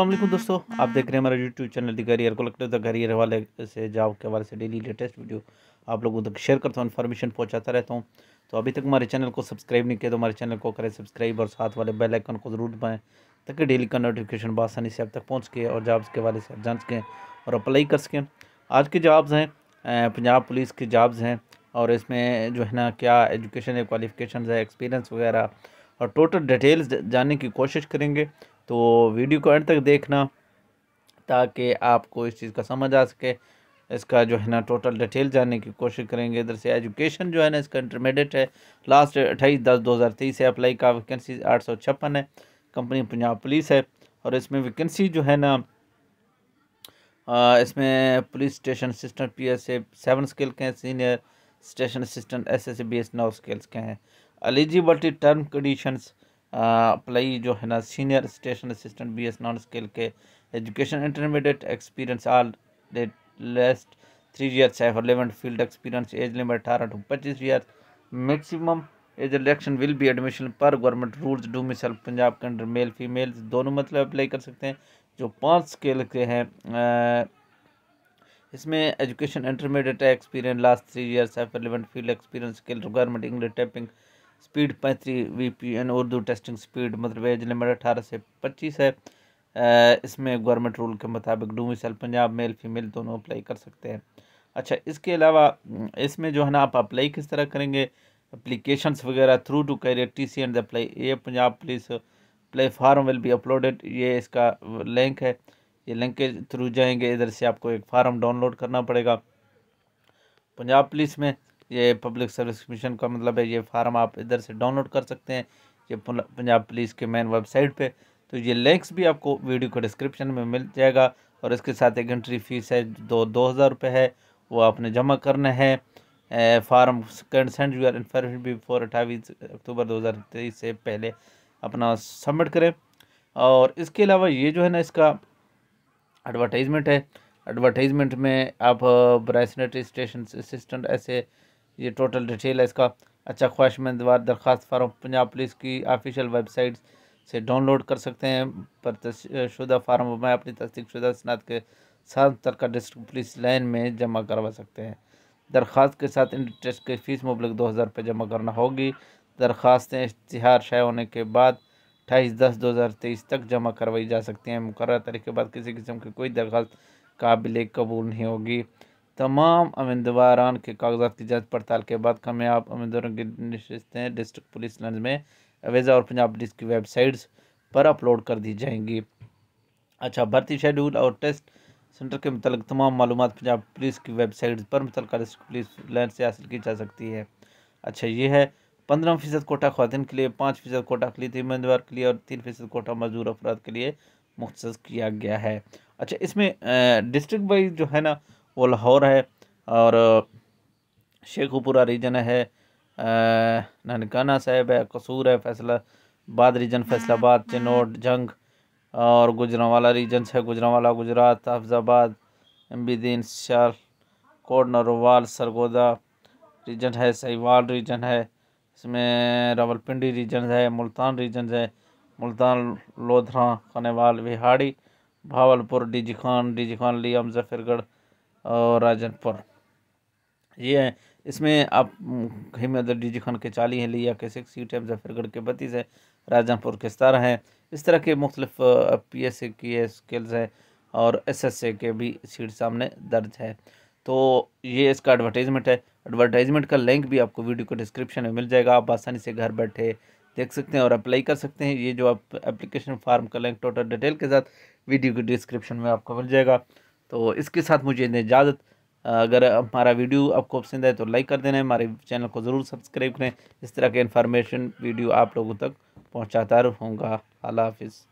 अल्लाम दोस्तों आप देख रहे हैं हमारा YouTube channel the career collector the career वाले से जॉब के हवाले से डेली लेटेस्ट वीडियो आप लोगों तक शेयर करता हूँ इन्फॉर्मेशन पहुँचाता रहता हूँ तो अभी तक हमारे चैनल को सब्सक्राइब नहीं किया तो हमारे चैनल को करें सब्सक्राइब और साथ वाले बेल आइकन को जरूर दबाएँ ताकि डेली का नोटिफिकेशन बसानी से आप तक पहुँच के और जॉब्स के वाले से आप जान सकें और अप्लाई कर सकें आज के जॉब्स हैं पंजाब पुलिस के जॉब्स हैं और इसमें जो है ना क्या एजुकेशन है क्वालिफिकेशन है एक्सपीरियंस वगैरह और टोटल डिटेल्स जानने की कोशिश करेंगे तो वीडियो को एंड तक देखना ताकि आपको इस चीज़ का समझ आ सके इसका जो है ना टोटल डिटेल जानने की कोशिश करेंगे इधर से एजुकेशन जो है ना इसका इंटरमीडिएट है लास्ट अट्ठाईस दस दो हज़ार तेईस से अप्लाई का वैकेंसी आठ सौ छप्पन है कंपनी पंजाब पुलिस है और इसमें वैकेंसी जो है ना इसमें police station assistant P S A seven scale के हैं senior station assistant S S B S नौ स्केल्स के हैं एलिजिबलिटी टर्म कंडीशंस अप्लाई जो है ना senior station assistant B S non scale के education intermediate experience at least three years है relevant field experience age limit अठारह to पच्चीस year maximum age election will be admission पर government rules domicile Punjab के under mail female दोनों मतलब apply कर सकते हैं जो पाँच स्केल के हैं इसमें education intermediate experience last three years है relevant field experience skill requirement English typing speed पैंतीस V P N Urdu testing speed मतलब एज लिमिट अठारह से पच्चीस है इसमें गवर्नमेंट रूल के मुताबिक domicile Punjab male female दोनों अप्लाई कर सकते हैं अच्छा इसके अलावा इसमें जो है ना आप अप्लाई किस तरह करेंगे अप्लीकेशंस वगैरह through to career T C and apply ये Punjab police form will be uploaded ये इसका लिंक है ये लिंक के थ्रू जाएंगे इधर से आपको एक फार्म डाउनलोड करना पड़ेगा पंजाब पुलिस में ये पब्लिक सर्विस कमीशन का मतलब है ये फार्म आप इधर से डाउनलोड कर सकते हैं ये पंजाब पुलिस के मेन वेबसाइट पे तो ये लिंक्स भी आपको वीडियो को डिस्क्रिप्शन में मिल जाएगा और इसके साथ एक एंट्री फीस है दो दो हज़ार रुपये है वो आपने जमा करना है form can send your information before अट्ठाईस अक्टूबर दो हज़ार तेईस से पहले अपना सबमिट करें और इसके अलावा ये जो है ना इसका एडवर्टाइजमेंट है एडवर्टाइजमेंट में आप ब्राइसनेटरी स्टेशन असिस्टेंट ऐसे ये टोटल डिटेल है इसका अच्छा ख्वाहिशमंदवार दरख्वास्त फार्म पंजाब पुलिस की ऑफिशियल वेबसाइट से डाउनलोड कर सकते हैं पर शुदा फार्म में अपनी तस्दीक शुदा सनात के साथ तरका डिस्ट्रिक्ट पुलिस लाइन में जमा करवा सकते हैं दरख्वास्त के साथ इंटरेस्ट की फ़ीस मुबलक दो हज़ार रुपये जमा करना होगी दरख्वास्तें इश्तहार शाये होने के बाद अठाईस दस दो हज़ार तेईस तक जमा करवाई जा सकती हैं मुकर तरीके बाद किसी किस्म की कोई दरख्वास्त काबिल कबूल नहीं होगी तमाम उम्मीदवारान के कागजात की जांच पड़ताल के बाद कामयाब उम्मीदवारों की नशस्तें डिस्ट्रिक्ट पुलिस लंज में अवेजा और पंजाब पुलिस की वेबसाइट्स पर अपलोड कर दी जाएंगी अच्छा भर्ती शेड्यूल और टेस्ट सेंटर के मतलब तमाम मालूम पंजाब पुलिस की वेबसाइट पर मुतल डिस्ट्रिक्ट पुलिस लाइन से हासिल की जा सकती है अच्छा ये है पंद्रह फीसद कोटा खातन के लिए पाँच फीसद कोटा के लिए उम्मीदवार के लिए और तीन फीसद कोटा मजदूर अफराद के लिए मुख्त किया गया है अच्छा इसमें डिस्ट्रिक्ट वाइज जो है ना वो लाहौर है और शेखुपुरा रीजन है ननकाना साहब है कसूर है हाँ, फैसलाबाद रीजन फैसलाबाद हाँ। चिनोट जंग और गुजरावाला रीजन है गुजरावाला गुजरात हफ्जाबाद अम्बीदीन शाल कोट नरोवाल सरगोदा रीजन है सहीवाल रीजन है इसमें रावलपिंडी रीजन है मुल्तान रीजन है मुल्तान लोधरा खनेवाल विहाड़ी भावलपुर डीजी खान डीजी खान लिया मुजफ्फरगढ़ और राजनपुर ये है इसमें आप हिमत डी जी खान के चाली हैं लिया के सिक्स सीट है मुजफ्फरगढ़ के बत्तीस है राजनपुर के सतारह हैं इस तरह के मुख्तलिफ पी एस ए की स्किल्स हैं और एस एस ए के भी सीट सामने दर्ज है तो ये इसका एडवर्टाइजमेंट है एडवर्टाइजमेंट का लिंक भी आपको वीडियो के डिस्क्रिप्शन में मिल जाएगा आप आसानी से घर बैठे देख सकते हैं और अप्लाई कर सकते हैं ये जो आप एप्लीकेशन फार्म का लिंक टोटल डिटेल के साथ वीडियो के डिस्क्रिप्शन में आपको मिल जाएगा तो इसके साथ मुझे इजाज़त अगर हमारा वीडियो आपको पसंद है तो लाइक कर देना हमारे चैनल को ज़रूर सब्सक्राइब करें इस तरह के इन्फॉर्मेशन वीडियो आप लोगों तक पहुँचाता रहूँगा अल्लाह हाफिज़